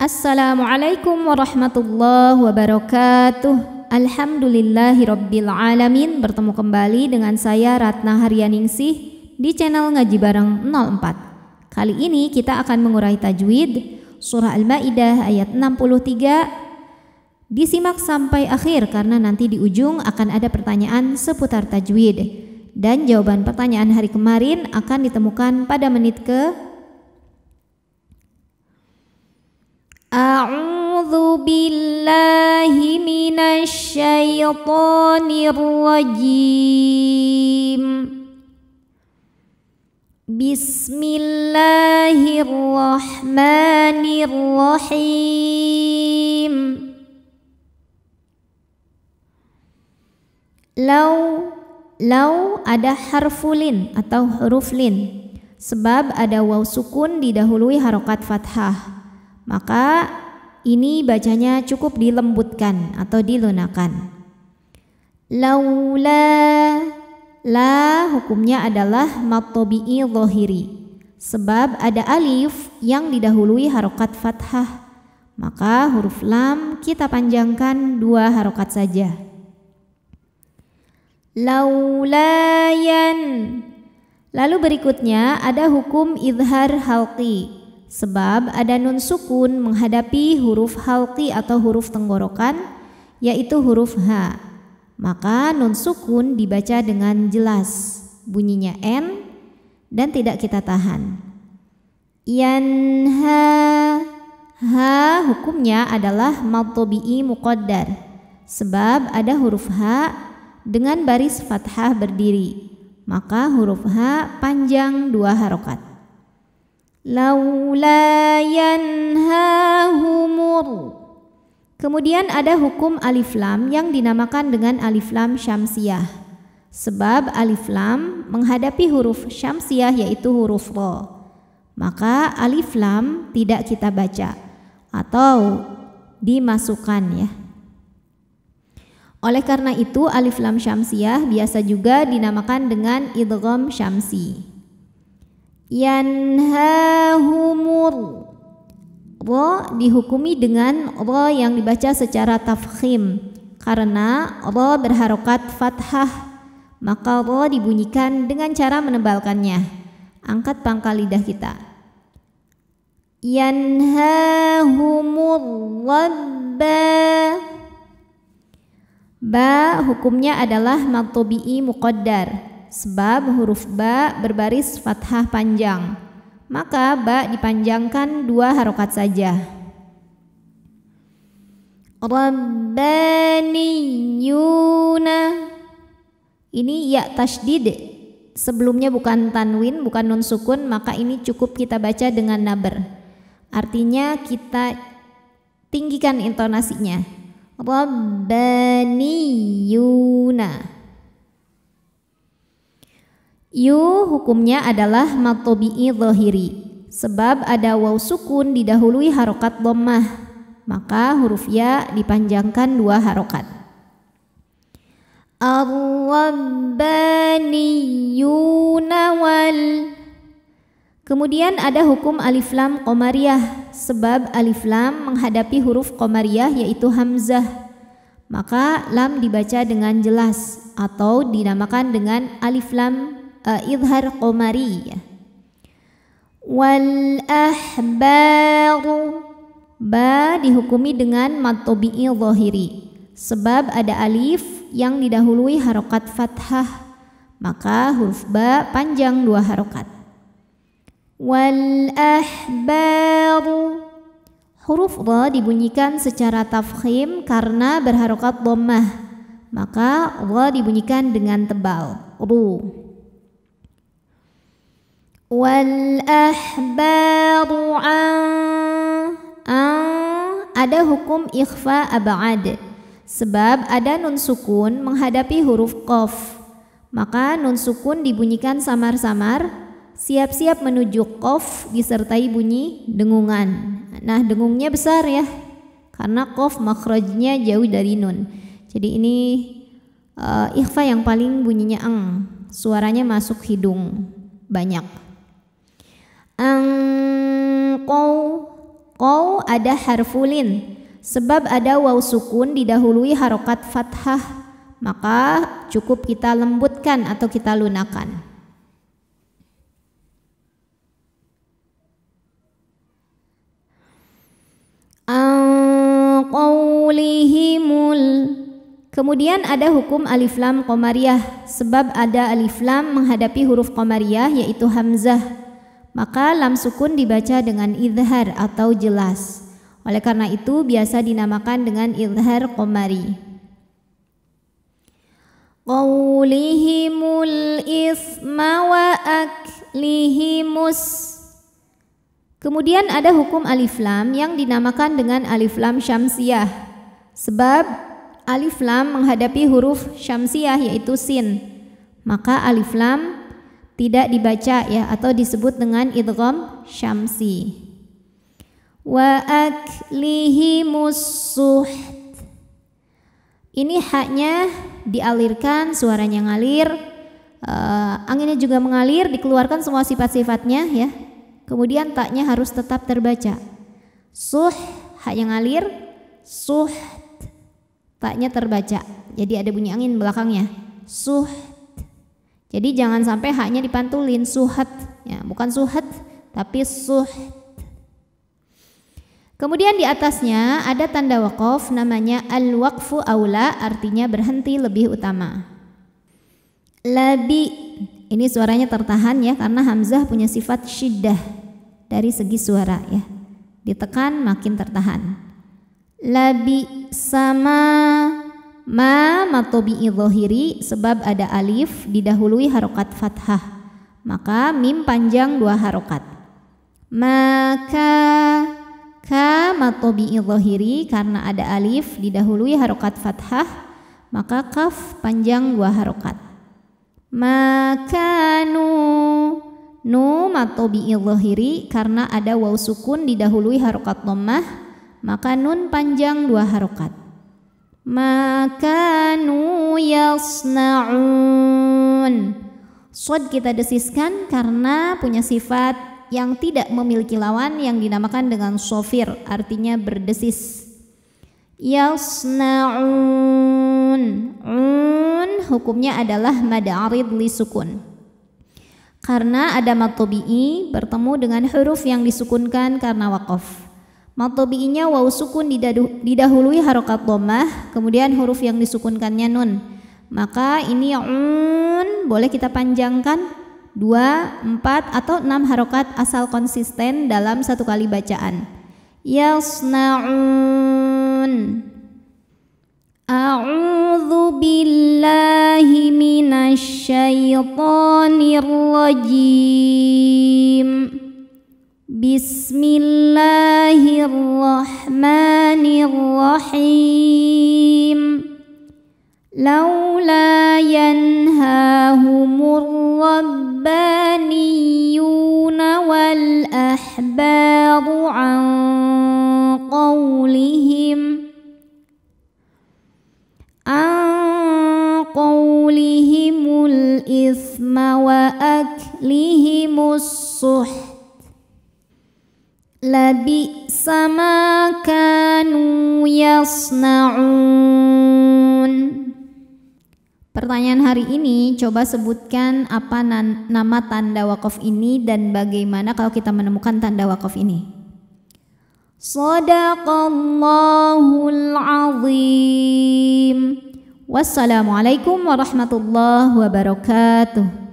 Assalamualaikum warahmatullahi wabarakatuh. Alhamdulillahi Rabbil Alamin Bertemu kembali dengan saya Ratna Haryaningsih di channel Ngaji Bareng 04 Kali ini kita akan mengurai tajwid Surah Al-Ma'idah ayat 63 Disimak sampai akhir karena nanti di ujung akan ada pertanyaan seputar tajwid Dan jawaban pertanyaan hari kemarin akan ditemukan pada menit ke أعوذ بالله من الشيطان الرجيم بسم الله الرحمن الرحيم لو لو ada harfulin atau huruf lin sebab ada waw sukun didahului harokat fathah maka ini bacanya cukup dilembutkan atau dilunakan. Laula la hukumnya adalah matobi'i lohiri. Sebab ada alif yang didahului harokat fathah. Maka huruf lam kita panjangkan dua harokat saja. Laulayan Lalu berikutnya ada hukum idhar halki. Sebab ada nun sukun menghadapi huruf halki atau huruf tenggorokan, yaitu huruf H. Maka nun sukun dibaca dengan jelas, bunyinya N dan tidak kita tahan. ha ha hukumnya adalah maltobi'i muqaddar sebab ada huruf H dengan baris fathah berdiri maka huruf H panjang dua harokat. Kemudian ada hukum alif lam yang dinamakan dengan alif lam syamsiah. Sebab alif lam menghadapi huruf syamsiah yaitu huruf ro. Maka alif lam tidak kita baca atau dimasukkan ya. Oleh karena itu alif lam syamsiah biasa juga dinamakan dengan idgham syamsi yanhahumur ro dihukumi dengan ro yang dibaca secara tafkhim karena ro berharokat fathah maka ro dibunyikan dengan cara menebalkannya angkat pangkal lidah kita yanhahumur rabba ba hukumnya adalah matobi'i muqaddar sebab huruf ba berbaris fathah panjang. Maka ba dipanjangkan dua harokat saja. Rabbaniyuna Ini ya tasdid Sebelumnya bukan tanwin, bukan nun sukun Maka ini cukup kita baca dengan naber Artinya kita tinggikan intonasinya Rabbaniyuna Yu hukumnya adalah matobi'i zohiri Sebab ada waw sukun didahului harokat dommah. Maka huruf ya dipanjangkan dua harokat. ar wal Kemudian ada hukum alif lam komariah sebab alif lam menghadapi huruf komariah yaitu hamzah. Maka lam dibaca dengan jelas atau dinamakan dengan alif lam إظهر قمرية wal ahbaru ba dihukumi dengan mad tabi'i zahiri sebab ada alif yang didahului harokat fathah maka huruf ba panjang dua harokat wal ahbaru huruf ba dibunyikan secara tafkhim karena berharokat dhammah maka dha dibunyikan dengan tebal ru والأحبار عن عن ada hukum ikhfa ab'ad sebab ada nun sukun menghadapi huruf qaf maka nun sukun dibunyikan samar-samar siap-siap menuju qaf disertai bunyi dengungan nah dengungnya besar ya karena qaf makhrajnya jauh dari nun jadi ini uh, ikhfa yang paling bunyinya eng suaranya masuk hidung banyak Angkau Kau ada harfulin Sebab ada waw sukun didahului harokat fathah Maka cukup kita lembutkan atau kita lunakan Angkaulihimul Kemudian ada hukum alif lam komariah sebab ada alif lam menghadapi huruf komariah yaitu hamzah maka lam sukun dibaca dengan idhar atau jelas. Oleh karena itu biasa dinamakan dengan idhar komari. Qawlihimul isma wa aklihimus Kemudian ada hukum alif lam yang dinamakan dengan alif lam syamsiah. Sebab alif lam menghadapi huruf syamsiah yaitu sin. Maka alif lam tidak dibaca ya atau disebut dengan idgham syamsi wa aklihi musuh. ini haknya dialirkan suaranya ngalir uh, anginnya juga mengalir dikeluarkan semua sifat-sifatnya ya kemudian taknya harus tetap terbaca suh hak yang ngalir suht taknya terbaca jadi ada bunyi angin belakangnya Suh jadi jangan sampai haknya dipantulin suhat, ya bukan suhat tapi suh. Kemudian di atasnya ada tanda wakaf namanya al wakfu aula artinya berhenti lebih utama. Labi ini suaranya tertahan ya karena hamzah punya sifat syiddah dari segi suara ya. Ditekan makin tertahan. Labi sama Ma matobi idhohiri sebab ada alif didahului harokat fathah. Maka mim panjang dua harokat. Maka ka matobi idhohiri karena ada alif didahului harokat fathah. Maka kaf panjang dua harokat. maka nu matobi idhohiri karena ada waw sukun didahului harokat lemah. Maka nun panjang dua harokat makanu yasnaun sod kita desiskan karena punya sifat yang tidak memiliki lawan yang dinamakan dengan sofir artinya berdesis yasnaun un hukumnya adalah mad'arid li sukun karena ada matobi'i bertemu dengan huruf yang disukunkan karena wakaf Matobi'inya waw sukun didahului harokat domah, kemudian huruf yang disukunkannya nun. Maka ini un boleh kita panjangkan 2, 4 atau 6 harokat asal konsisten dalam satu kali bacaan. Yasna'un A'udzu billahi minasy syaithanir rajim. بسم الله الرحمن الرحيم لولا ينهاهم الربانيون والأحبار عن قولهم عن قولهم الإثم وأكلهم السحت لبئس sama kanu yasnaun. Pertanyaan hari ini, coba sebutkan apa nama tanda wakaf ini dan bagaimana kalau kita menemukan tanda wakaf ini. Sadaqallahul azim. Wassalamualaikum warahmatullahi wabarakatuh.